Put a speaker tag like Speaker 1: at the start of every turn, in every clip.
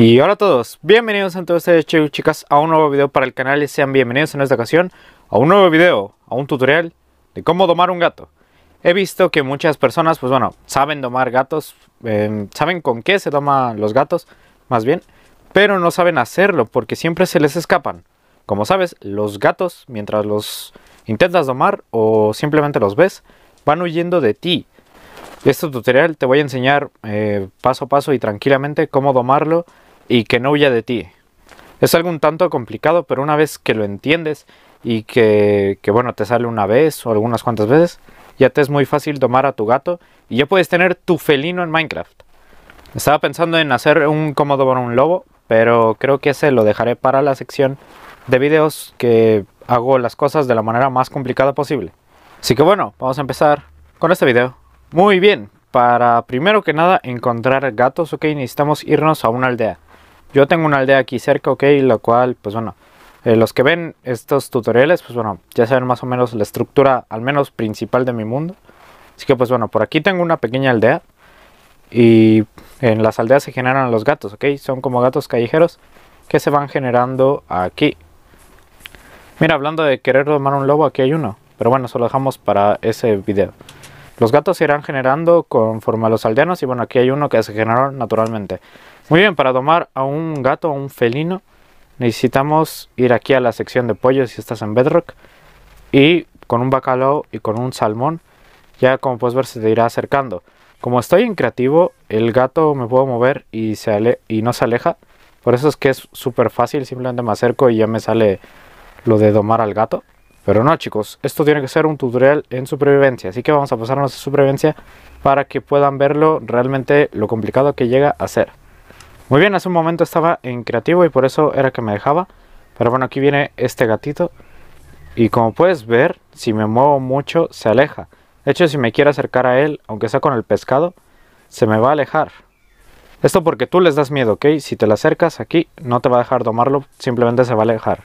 Speaker 1: Y hola a todos, bienvenidos a todos este chicos chicas a un nuevo video para el canal y sean bienvenidos en esta ocasión a un nuevo video, a un tutorial de cómo domar un gato. He visto que muchas personas, pues bueno, saben domar gatos, em, saben con qué se doman los gatos, más bien, pero no saben hacerlo porque siempre se les escapan. Como sabes, los gatos, mientras los intentas domar o simplemente los ves, van huyendo de ti. Este tutorial te voy a enseñar eh, paso a paso y tranquilamente cómo domarlo y que no huya de ti. Es algo un tanto complicado, pero una vez que lo entiendes y que, bueno, te sale una vez o algunas cuantas veces, ya te es muy fácil domar a tu gato y ya puedes tener tu felino en Minecraft. Estaba pensando en hacer un cómodo para un lobo, pero creo que ese lo dejaré para la sección de videos que hago las cosas de la manera más complicada posible. Así que bueno, vamos a empezar con este video. Muy bien, para primero que nada encontrar gatos, ok, necesitamos irnos a una aldea. Yo tengo una aldea aquí cerca, ok, la cual, pues bueno, eh, los que ven estos tutoriales, pues bueno, ya saben más o menos la estructura, al menos principal de mi mundo. Así que pues bueno, por aquí tengo una pequeña aldea y en las aldeas se generan los gatos, ok, son como gatos callejeros que se van generando aquí. Mira, hablando de querer domar un lobo, aquí hay uno, pero bueno, eso lo dejamos para ese video. Los gatos se irán generando conforme a los aldeanos y bueno, aquí hay uno que se generó naturalmente. Muy bien, para domar a un gato o un felino necesitamos ir aquí a la sección de pollos si estás en Bedrock y con un bacalao y con un salmón ya como puedes ver se te irá acercando. Como estoy en creativo, el gato me puedo mover y, se y no se aleja. Por eso es que es súper fácil, simplemente me acerco y ya me sale lo de domar al gato. Pero no chicos, esto tiene que ser un tutorial en supervivencia, así que vamos a pasarnos a supervivencia para que puedan verlo realmente lo complicado que llega a ser. Muy bien, hace un momento estaba en creativo y por eso era que me dejaba, pero bueno, aquí viene este gatito y como puedes ver, si me muevo mucho se aleja. De hecho, si me quiero acercar a él, aunque sea con el pescado, se me va a alejar. Esto porque tú les das miedo, ¿ok? Si te la acercas aquí, no te va a dejar domarlo, simplemente se va a alejar.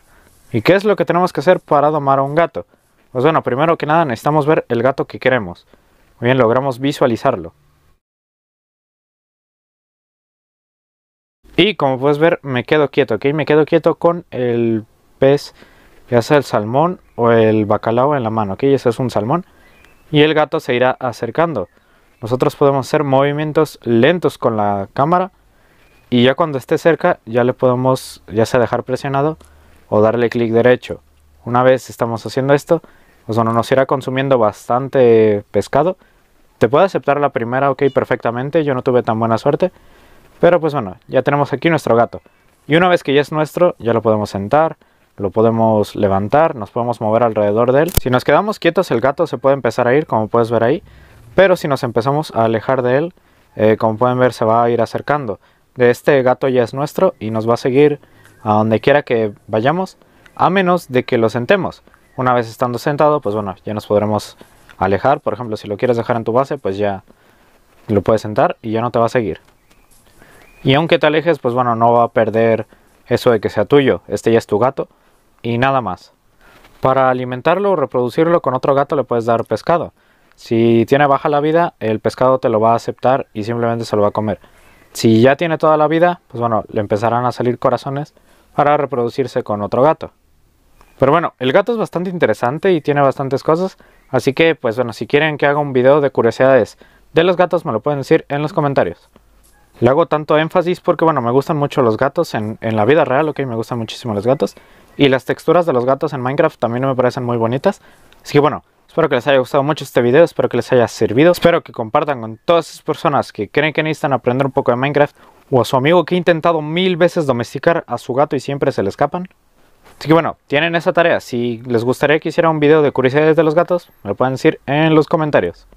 Speaker 1: ¿Y qué es lo que tenemos que hacer para domar a un gato? Pues bueno, primero que nada necesitamos ver el gato que queremos. Muy bien, logramos visualizarlo. Y como puedes ver, me quedo quieto, ¿ok? Me quedo quieto con el pez, ya sea el salmón o el bacalao en la mano, ¿ok? Ese es un salmón. Y el gato se irá acercando. Nosotros podemos hacer movimientos lentos con la cámara. Y ya cuando esté cerca, ya le podemos, ya sea dejar presionado o darle clic derecho. Una vez estamos haciendo esto, pues no nos irá consumiendo bastante pescado. Te puede aceptar la primera, ok, perfectamente, yo no tuve tan buena suerte. Pero pues bueno, ya tenemos aquí nuestro gato. Y una vez que ya es nuestro, ya lo podemos sentar, lo podemos levantar, nos podemos mover alrededor de él. Si nos quedamos quietos, el gato se puede empezar a ir, como puedes ver ahí. Pero si nos empezamos a alejar de él, eh, como pueden ver, se va a ir acercando. De este gato ya es nuestro y nos va a seguir a donde quiera que vayamos, a menos de que lo sentemos. Una vez estando sentado, pues bueno, ya nos podremos alejar. Por ejemplo, si lo quieres dejar en tu base, pues ya lo puedes sentar y ya no te va a seguir. Y aunque te alejes, pues bueno, no va a perder eso de que sea tuyo. Este ya es tu gato y nada más. Para alimentarlo o reproducirlo con otro gato le puedes dar pescado. Si tiene baja la vida, el pescado te lo va a aceptar y simplemente se lo va a comer. Si ya tiene toda la vida, pues bueno, le empezarán a salir corazones para reproducirse con otro gato. Pero bueno, el gato es bastante interesante y tiene bastantes cosas, así que pues bueno, si quieren que haga un video de curiosidades de los gatos me lo pueden decir en los comentarios. Le hago tanto énfasis porque bueno, me gustan mucho los gatos en, la vida real, ok, me gustan muchísimo los gatos. Y las texturas de los gatos en Minecraft también me parecen muy bonitas. Así que bueno, Espero que les haya gustado mucho este video, espero que les haya servido, espero que compartan con todas esas personas que creen que necesitan aprender un poco de Minecraft o a su amigo que ha intentado mil veces domesticar a su gato y siempre se le escapan? Así que bueno, tienen esa tarea. Si les gustaría que hiciera un video de curiosidades de los gatos, me lo pueden decir en los comentarios.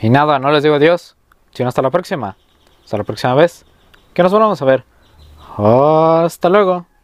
Speaker 1: Y nada, no les digo adiós, sino hasta la próxima. Hasta la próxima vez, que nos volvamos a ver. Hasta luego.